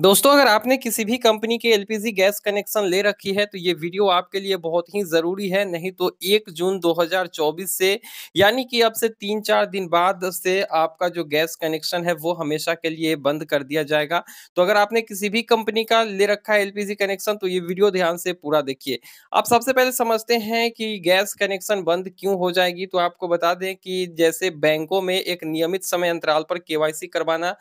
दोस्तों अगर आपने किसी भी कंपनी के एलपीजी गैस कनेक्शन ले रखी है तो ये वीडियो आपके लिए बहुत ही ज़रूरी है नहीं तो 1 जून 2024 से यानी कि अब से तीन चार दिन बाद से आपका जो गैस कनेक्शन है वो हमेशा के लिए बंद कर दिया जाएगा तो अगर आपने किसी भी कंपनी का ले रखा है एलपीजी कनेक्शन तो ये वीडियो ध्यान से पूरा देखिए आप सबसे पहले समझते हैं कि गैस कनेक्शन बंद क्यों हो जाएगी तो आपको बता दें कि जैसे बैंकों में एक नियमित समय अंतराल पर के करवाना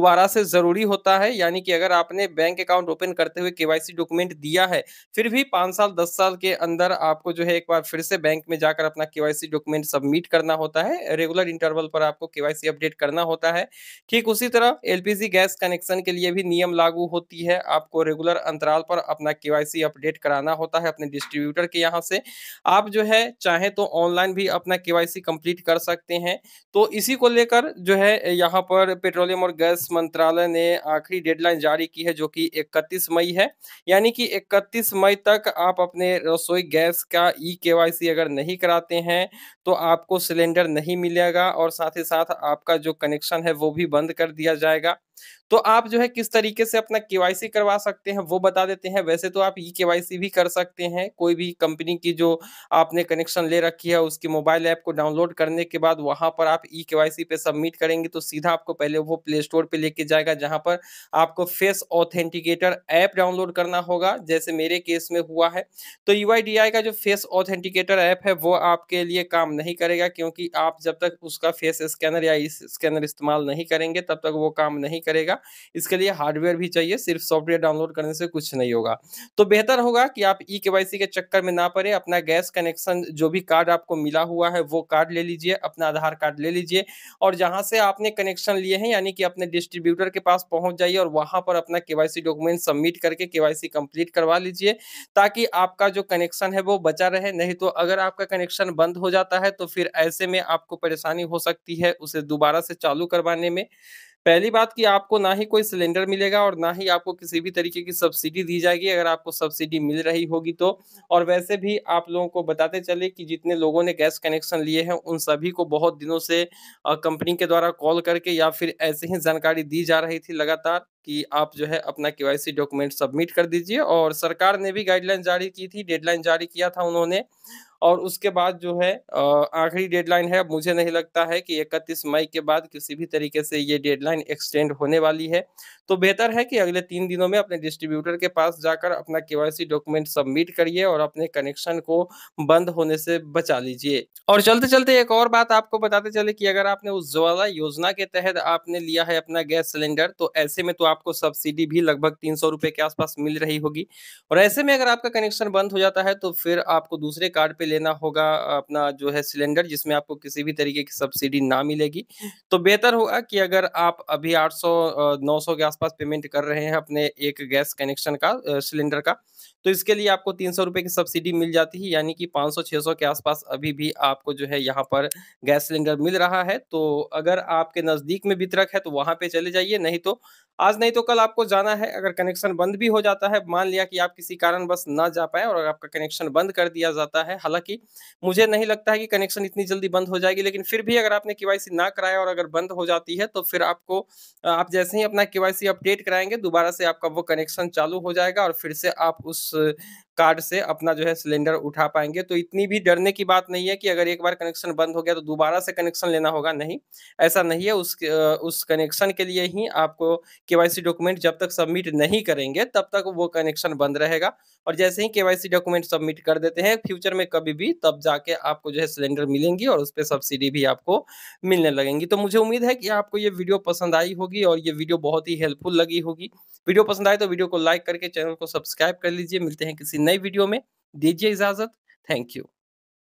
दोबारा से ज़रूरी होता है यानी कि अगर आपने बैंक अकाउंट ओपन करते हुए केवाईसी डॉक्यूमेंट दिया है फिर भी पांच साल दस साल के अंदर आपको जो है एक बार फिर से बैंक में जाकर अपना केवाईसी डॉक्यूमेंट सबमिट करना होता है रेगुलर इंटरवल पर आपको केवाईसी अपडेट करना होता है ठीक उसी तरह एलपीजी गैस कनेक्शन के लिए भी नियम लागू होती है आपको रेगुलर अंतराल पर अपना केवाईसी अपडेट कराना होता है अपने डिस्ट्रीब्यूटर के यहाँ से आप जो है चाहे तो ऑनलाइन भी अपना केवाईसी कंप्लीट कर सकते हैं तो इसी को लेकर जो है यहाँ पर पेट्रोलियम और गैस मंत्रालय ने आखिरी डेडलाइन जारी जारी की है जो कि 31 मई है यानी कि 31 मई तक आप अपने रसोई गैस का ई के अगर नहीं कराते हैं तो आपको सिलेंडर नहीं मिलेगा और साथ ही साथ आपका जो कनेक्शन है वो भी बंद कर दिया जाएगा तो आप जो है किस तरीके से अपना केवाईसी करवा सकते हैं वो बता देते हैं वैसे तो आप ई केवाईसी भी कर सकते हैं कोई भी कंपनी की जो आपने कनेक्शन ले रखी है उसकी मोबाइल ऐप को डाउनलोड करने के बाद वहां पर आप ई केवाईसी पे सबमिट करेंगे तो सीधा आपको पहले वो प्ले स्टोर पे लेके जाएगा जहां पर आपको फेस ऑथेंटिकेटर ऐप डाउनलोड करना होगा जैसे मेरे केस में हुआ है तो यू का जो फेस ऑथेंटिकेटर ऐप है वो आपके लिए काम नहीं करेगा क्योंकि आप जब तक उसका फेस स्कैनर या इस स्कैनर इस्तेमाल नहीं करेंगे तब तक वो काम नहीं करेगा इसके लिए हार्डवेयर भी चाहिए सिर्फ सॉफ्टवेयर डाउनलोड करने से कुछ नहीं होगा तो बेहतर होगा कि आप ई e के के चक्कर में ना पड़े अपना गैस कनेक्शन जो भी कार्ड आपको मिला हुआ है वो कार्ड ले लीजिए अपना आधार कार्ड ले लीजिए और जहाँ से आपने कनेक्शन लिए हैं यानी कि अपने डिस्ट्रीब्यूटर के पास पहुँच जाइए और वहाँ पर अपना के डॉक्यूमेंट सबमिट करके के कंप्लीट करवा लीजिए ताकि आपका जो कनेक्शन है वो बचा रहे नहीं तो अगर आपका कनेक्शन बंद हो जाता है तो फिर ऐसे में आपको परेशानी हो सकती है उसे दोबारा से चालू करवाने में पहली बात कि आपको ना ही कोई सिलेंडर मिलेगा और ना ही आपको किसी भी तरीके की सब्सिडी दी जाएगी अगर आपको सब्सिडी मिल रही होगी तो और वैसे भी आप लोगों को बताते चले कि जितने लोगों ने गैस कनेक्शन लिए हैं उन सभी को बहुत दिनों से कंपनी के द्वारा कॉल करके या फिर ऐसे ही जानकारी दी जा रही थी लगातार कि आप जो है अपना के डॉक्यूमेंट सबमिट कर दीजिए और सरकार ने भी गाइडलाइन जारी की थी डेडलाइन जारी किया था उन्होंने और उसके बाद जो है आखिरी डेडलाइन है अब मुझे नहीं लगता है कि इकतीस मई के बाद किसी भी तरीके से ये डेडलाइन एक्सटेंड होने वाली है तो बेहतर है कि अगले तीन दिनों में अपने डिस्ट्रीब्यूटर के पास जाकर अपना सी डॉक्यूमेंट सबमिट करिए और अपने कनेक्शन को बंद होने से बचा लीजिए और चलते चलते एक और बात आपको बताते चले कि अगर आपने उस ज्वाला योजना के तहत आपने लिया है अपना गैस सिलेंडर तो ऐसे में तो आपको सब्सिडी भी लगभग तीन सौ रुपए के आसपास मिल रही होगी और ऐसे में अगर आपका कनेक्शन बंद हो जाता है तो फिर आपको दूसरे कार्ड पे लेना होगा अपना जो है सिलेंडर जिसमें आपको किसी भी तरीके की सब्सिडी ना मिलेगी तो बेहतर होगा कि अगर आप अभी 800 सौ के आसपास पेमेंट कर रहे हैं अपने एक गैस कनेक्शन का सिलेंडर का तो इसके लिए आपको तीन सौ रुपये की सब्सिडी मिल जाती है यानी कि पाँच सौ छः सौ के आसपास अभी भी आपको जो है यहाँ पर गैस सिलेंडर मिल रहा है तो अगर आपके नज़दीक में वितरक है तो वहाँ पर चले जाइए नहीं तो आज नहीं तो कल आपको जाना है अगर कनेक्शन बंद भी हो जाता है मान लिया कि आप किसी कारण बस ना जा पाए और आपका कनेक्शन बंद कर दिया जाता है हालांकि मुझे नहीं लगता है कि कनेक्शन इतनी जल्दी बंद हो जाएगी लेकिन फिर भी अगर आपने के ना कराया और अगर बंद हो जाती है तो फिर आपको आप जैसे ही अपना के से अपडेट कराएंगे दोबारा से आपका वो कनेक्शन चालू हो जाएगा और फिर से आप उस कार्ड से अपना जो है सिलेंडर उठा पाएंगे तो इतनी भी डरने की बात नहीं है कि अगर एक बार कनेक्शन बंद हो गया तो दोबारा से कनेक्शन लेना होगा नहीं ऐसा नहीं है उस उस कनेक्शन के लिए ही आपको केवाईसी डॉक्यूमेंट जब तक सबमिट नहीं करेंगे तब तक वो कनेक्शन बंद रहेगा और जैसे ही केवाईसी डॉक्यूमेंट सबमिट कर देते हैं फ्यूचर में कभी भी तब जाके आपको जो है सिलेंडर मिलेंगी और उस पर सब्सिडी भी आपको मिलने लगेंगी तो मुझे उम्मीद है कि आपको ये वीडियो पसंद आई होगी और ये वीडियो बहुत ही हेल्पफुल लगी होगी वीडियो पसंद आए तो वीडियो को लाइक करके चैनल को सब्सक्राइब कर लीजिए मिलते हैं किसी नई वीडियो में दीजिए इजाजत थैंक यू